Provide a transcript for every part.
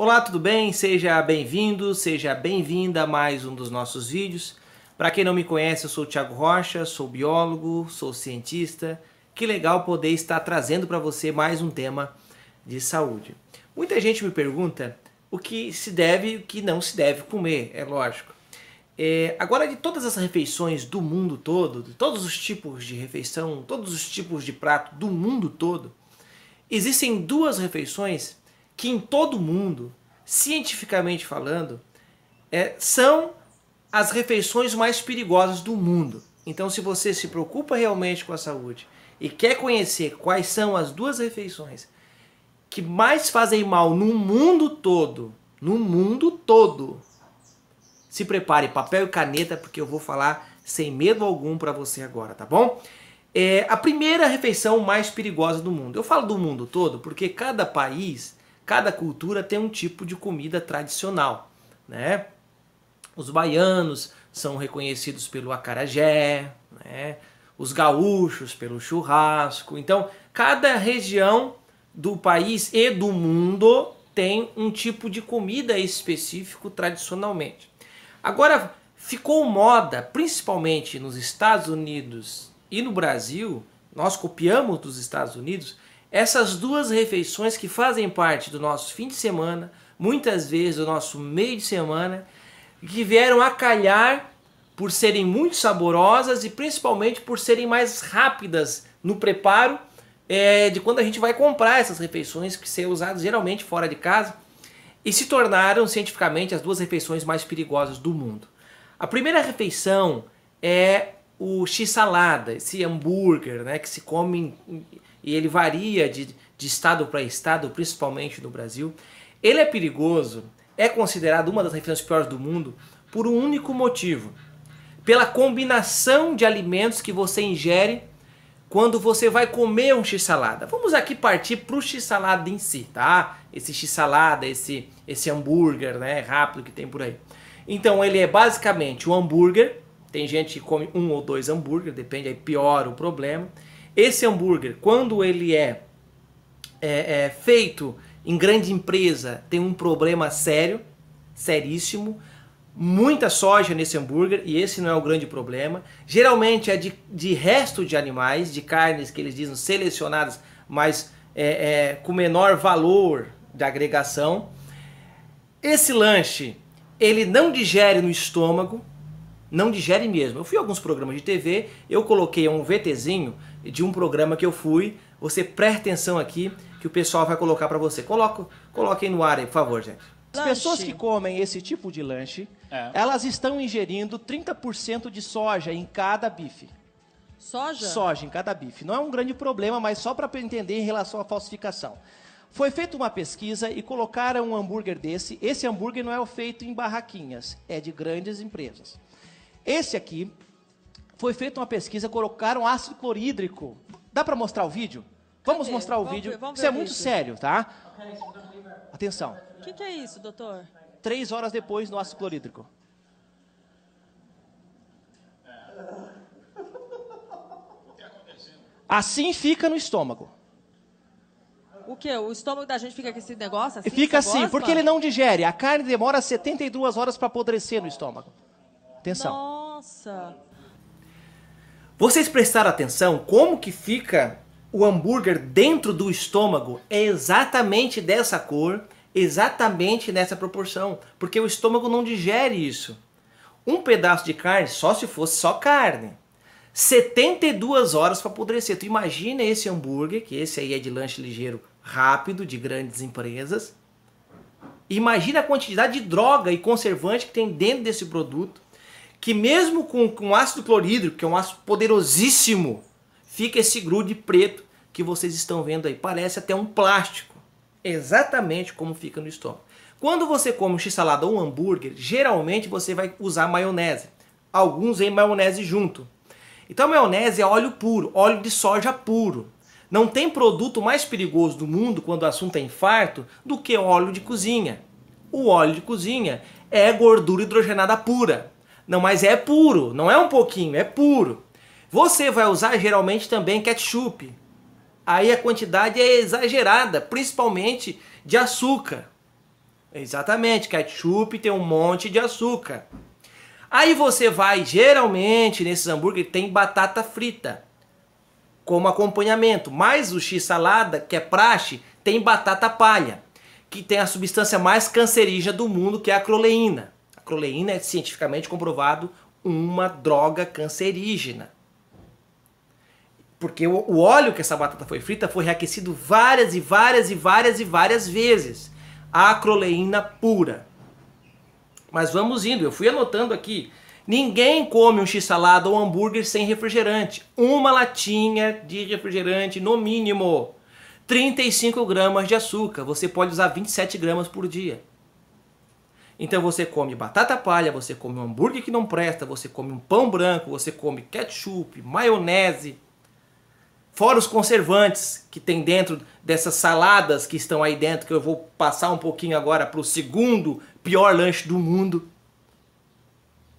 Olá, tudo bem? Seja bem-vindo, seja bem-vinda a mais um dos nossos vídeos. Para quem não me conhece, eu sou o Thiago Rocha, sou biólogo, sou cientista. Que legal poder estar trazendo para você mais um tema de saúde. Muita gente me pergunta o que se deve e o que não se deve comer, é lógico. É, agora, de todas as refeições do mundo todo, de todos os tipos de refeição, todos os tipos de prato do mundo todo, existem duas refeições que em todo mundo, cientificamente falando, é, são as refeições mais perigosas do mundo. Então, se você se preocupa realmente com a saúde e quer conhecer quais são as duas refeições que mais fazem mal no mundo todo, no mundo todo, se prepare, papel e caneta, porque eu vou falar sem medo algum para você agora, tá bom? É a primeira refeição mais perigosa do mundo. Eu falo do mundo todo porque cada país Cada cultura tem um tipo de comida tradicional, né? Os baianos são reconhecidos pelo acarajé, né? Os gaúchos pelo churrasco. Então, cada região do país e do mundo tem um tipo de comida específico tradicionalmente. Agora, ficou moda, principalmente nos Estados Unidos e no Brasil, nós copiamos dos Estados Unidos, essas duas refeições que fazem parte do nosso fim de semana, muitas vezes do nosso meio de semana, que vieram a calhar por serem muito saborosas e principalmente por serem mais rápidas no preparo é, de quando a gente vai comprar essas refeições que são usadas geralmente fora de casa e se tornaram cientificamente as duas refeições mais perigosas do mundo. A primeira refeição é o x-salada, esse hambúrguer né, que se come em, e ele varia de, de estado para estado, principalmente no Brasil. Ele é perigoso, é considerado uma das refeições piores do mundo por um único motivo: pela combinação de alimentos que você ingere quando você vai comer um x-salada. Vamos aqui partir para o x-salada em si, tá? Esse x-salada, esse, esse hambúrguer né, rápido que tem por aí. Então ele é basicamente um hambúrguer, tem gente que come um ou dois hambúrguer, depende aí, piora o problema. Esse hambúrguer, quando ele é, é, é feito em grande empresa, tem um problema sério, seríssimo, muita soja nesse hambúrguer e esse não é o grande problema. Geralmente é de, de resto de animais, de carnes que eles dizem selecionadas, mas é, é, com menor valor de agregação. Esse lanche ele não digere no estômago, não digere mesmo. Eu fui a alguns programas de TV, eu coloquei um VTzinho de um programa que eu fui. Você presta atenção aqui que o pessoal vai colocar para você. Coloca, coloque aí no ar, aí, por favor, gente. As pessoas que comem esse tipo de lanche, é. elas estão ingerindo 30% de soja em cada bife. Soja? Soja em cada bife. Não é um grande problema, mas só para entender em relação à falsificação. Foi feita uma pesquisa e colocaram um hambúrguer desse. Esse hambúrguer não é feito em barraquinhas, é de grandes empresas. Esse aqui foi feita uma pesquisa, colocaram ácido clorídrico. Dá para mostrar o vídeo? Vamos Cadê? mostrar o vamos vídeo. Ver, isso é muito sério, tá? Atenção. O que, que é isso, doutor? Três horas depois no ácido clorídrico. Assim fica no estômago. O que? O estômago da gente fica com esse negócio assim? Fica assim, porque ele não digere. A carne demora 72 horas para apodrecer no estômago. Atenção. Nossa. Vocês prestaram atenção como que fica o hambúrguer dentro do estômago? É exatamente dessa cor, exatamente nessa proporção, porque o estômago não digere isso. Um pedaço de carne, só se fosse só carne. 72 horas para apodrecer. Tu imagina esse hambúrguer, que esse aí é de lanche ligeiro rápido, de grandes empresas. Imagina a quantidade de droga e conservante que tem dentro desse produto que mesmo com, com ácido clorídrico, que é um ácido poderosíssimo, fica esse grude preto que vocês estão vendo aí. Parece até um plástico, exatamente como fica no estômago. Quando você come um x-salada ou um hambúrguer, geralmente você vai usar maionese. Alguns em maionese junto. Então a maionese é óleo puro, óleo de soja puro. Não tem produto mais perigoso do mundo quando o assunto é infarto do que óleo de cozinha. O óleo de cozinha é gordura hidrogenada pura. Não, mas é puro, não é um pouquinho, é puro. Você vai usar geralmente também ketchup. Aí a quantidade é exagerada, principalmente de açúcar. Exatamente, ketchup tem um monte de açúcar. Aí você vai, geralmente, nesses hambúrgueres tem batata frita como acompanhamento. Mas o x-salada, que é praxe, tem batata palha, que tem a substância mais cancerígena do mundo, que é a acroleína acroleína é cientificamente comprovado uma droga cancerígena. Porque o óleo que essa batata foi frita foi reaquecido várias e várias e várias e várias vezes. A acroleína pura. Mas vamos indo, eu fui anotando aqui. Ninguém come um x-salada ou um hambúrguer sem refrigerante. Uma latinha de refrigerante, no mínimo. 35 gramas de açúcar. Você pode usar 27 gramas por dia. Então você come batata palha, você come um hambúrguer que não presta, você come um pão branco, você come ketchup, maionese, fora os conservantes que tem dentro dessas saladas que estão aí dentro, que eu vou passar um pouquinho agora para o segundo pior lanche do mundo.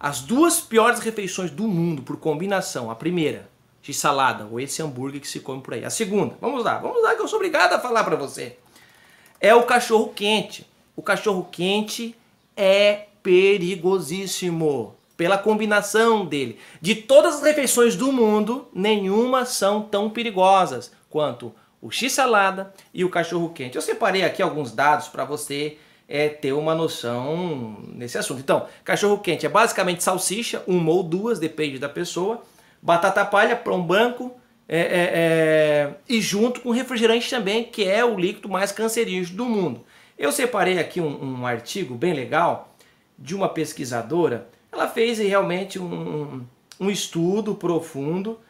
As duas piores refeições do mundo por combinação. A primeira, de salada, ou esse hambúrguer que se come por aí. A segunda, vamos lá, vamos lá que eu sou obrigado a falar para você. É o cachorro quente. O cachorro quente é perigosíssimo. Pela combinação dele. De todas as refeições do mundo, nenhuma são tão perigosas quanto o x-salada e o cachorro-quente. Eu separei aqui alguns dados para você é, ter uma noção nesse assunto. Então, cachorro-quente é basicamente salsicha, uma ou duas, depende da pessoa, batata palha, pão branco, é, é, é, e junto com refrigerante também, que é o líquido mais cancerígeno do mundo. Eu separei aqui um, um artigo bem legal de uma pesquisadora. Ela fez realmente um, um estudo profundo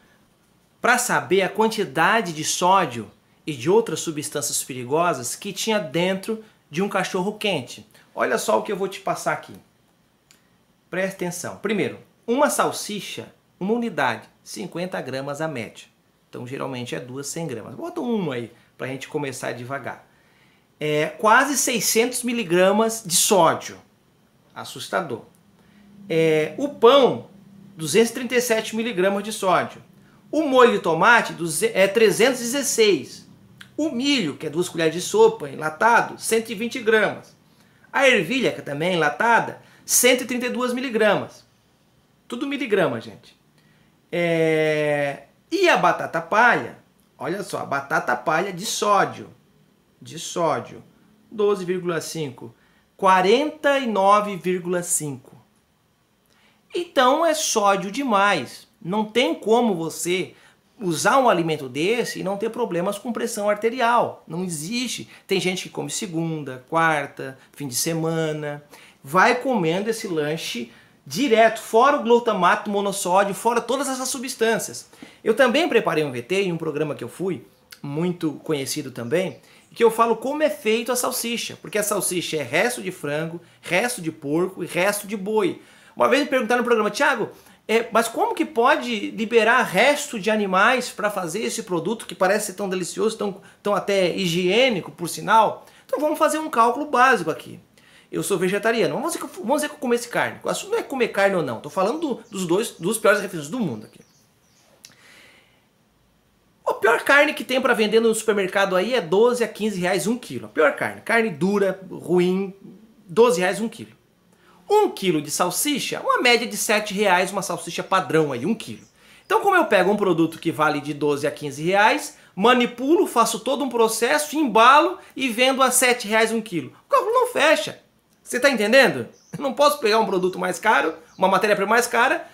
para saber a quantidade de sódio e de outras substâncias perigosas que tinha dentro de um cachorro quente. Olha só o que eu vou te passar aqui. Presta atenção. Primeiro, uma salsicha, uma unidade, 50 gramas a média. Então geralmente é duas 100 gramas. Bota um aí para a gente começar devagar é, quase 600 miligramas de sódio. Assustador. É, o pão, 237 miligramas de sódio. O molho de tomate, é 316. O milho, que é duas colheres de sopa, enlatado, 120 gramas. A ervilha, que também é enlatada, 132 miligramas. Tudo miligrama, gente. É... E a batata palha? Olha só, a batata palha de sódio, de sódio, 12,5, 49,5. Então é sódio demais. Não tem como você usar um alimento desse e não ter problemas com pressão arterial. Não existe. Tem gente que come segunda, quarta, fim de semana, vai comendo esse lanche direto, fora o glutamato monossódio, fora todas essas substâncias. Eu também preparei um VT em um programa que eu fui, muito conhecido também, que eu falo como é feito a salsicha, porque a salsicha é resto de frango, resto de porco e resto de boi. Uma vez me perguntaram no programa, Tiago, é, mas como que pode liberar resto de animais para fazer esse produto que parece tão delicioso, tão, tão até higiênico, por sinal? Então vamos fazer um cálculo básico aqui. Eu sou vegetariano, vamos dizer que, vamos dizer que eu comesse carne. O assunto não é comer carne ou não, estou falando do, dos dois dos piores refeições do mundo aqui. A pior carne que tem para vender no supermercado aí é 12 a 15 reais um quilo. A pior carne. Carne dura, ruim, 12 reais um quilo. Um quilo de salsicha, uma média de 7 reais uma salsicha padrão aí, um quilo. Então como eu pego um produto que vale de 12 a 15 reais, manipulo, faço todo um processo, embalo e vendo a 7 reais um quilo. O cálculo não fecha. Você está entendendo? não posso pegar um produto mais caro, uma matéria-prima mais cara,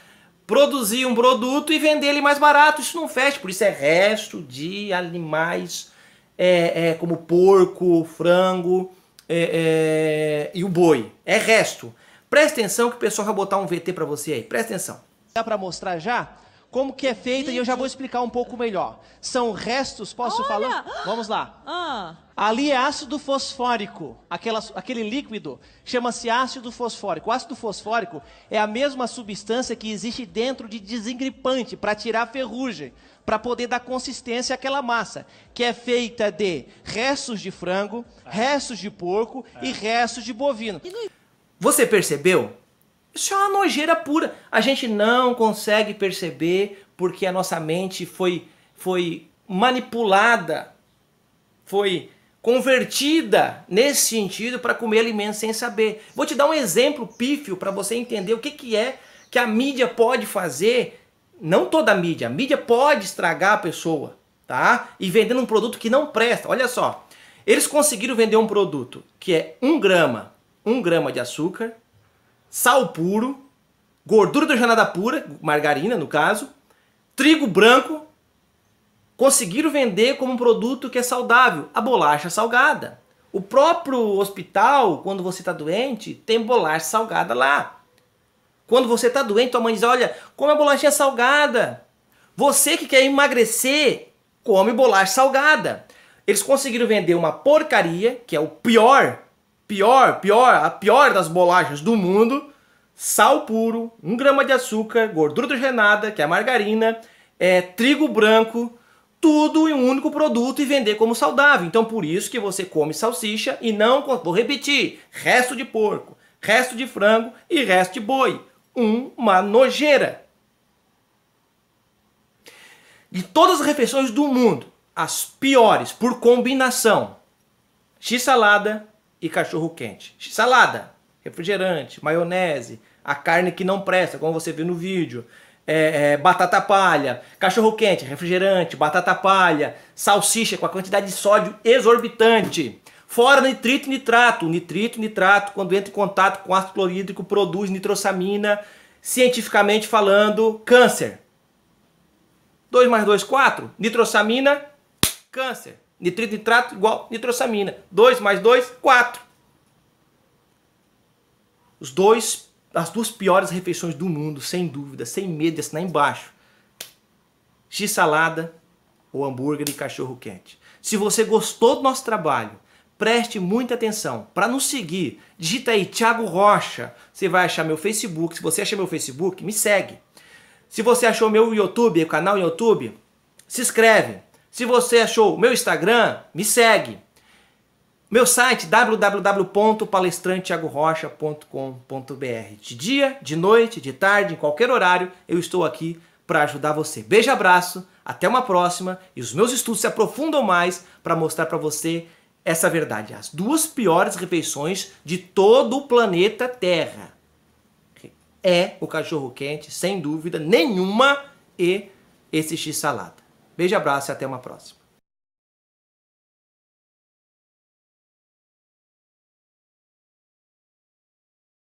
produzir um produto e vender ele mais barato. Isso não fecha, por isso é resto de animais é, é, como porco, frango é, é e o boi. É resto. Presta atenção que o pessoal vai botar um VT para você aí. Presta atenção. Dá para mostrar já? Como que é feita Gente. e eu já vou explicar um pouco melhor. São restos, posso Olha. falar? Vamos lá. Ah. Ali é ácido fosfórico, aquela, aquele líquido chama-se ácido fosfórico. O ácido fosfórico é a mesma substância que existe dentro de desengripante para tirar ferrugem, para poder dar consistência àquela massa, que é feita de restos de frango, restos de porco e restos de bovino. Você percebeu? Isso é uma nojeira pura. A gente não consegue perceber porque a nossa mente foi, foi manipulada, foi convertida nesse sentido para comer alimentos sem saber. Vou te dar um exemplo pífio para você entender o que, que é que a mídia pode fazer, não toda a mídia, a mídia pode estragar a pessoa, tá? E vendendo um produto que não presta. Olha só, eles conseguiram vender um produto que é um grama, um grama de açúcar, sal puro, gordura hidrogenada pura, margarina no caso, trigo branco conseguiram vender como um produto que é saudável, a bolacha salgada. O próprio hospital, quando você está doente, tem bolacha salgada lá. Quando você está doente, tua mãe diz: Olha, come a bolachinha salgada. Você que quer emagrecer, come bolacha salgada. Eles conseguiram vender uma porcaria, que é o pior, pior, pior, a pior das bolachas do mundo. Sal puro, um grama de açúcar, gordura hidrogenada, que é a margarina, é, trigo branco, tudo em um único produto e vender como saudável. Então por isso que você come salsicha e não, vou repetir, resto de porco, resto de frango e resto de boi. Uma nojeira. De todas as refeições do mundo, as piores por combinação: x-salada e cachorro quente. X-salada, refrigerante, maionese, a carne que não presta, como você viu no vídeo é, é, batata palha, cachorro quente, refrigerante, batata palha, salsicha com a quantidade de sódio exorbitante. Fora nitrito e nitrato. Nitrito e nitrato, quando entra em contato com ácido clorídrico, produz nitrosamina, cientificamente falando, câncer. 2 mais 2, 4. Nitrosamina, câncer. Nitrito e nitrato igual nitrosamina. 2 mais 2, 4. Os dois as duas piores refeições do mundo, sem dúvida, sem medo de assinar embaixo. X-salada ou hambúrguer e cachorro quente. Se você gostou do nosso trabalho, preste muita atenção. Para nos seguir, digita aí Thiago Rocha. Você vai achar meu Facebook. Se você achar meu Facebook, me segue. Se você achou meu YouTube, canal YouTube, se inscreve. Se você achou meu Instagram, me segue. Meu site www.palestranteagorrocha.com.br. De dia, de noite, de tarde, em qualquer horário, eu estou aqui para ajudar você. Beijo, abraço, até uma próxima e os meus estudos se aprofundam mais para mostrar para você essa verdade, as duas piores refeições de todo o planeta Terra. É o cachorro quente, sem dúvida nenhuma, e esse x salada. Beijo, abraço e até uma próxima.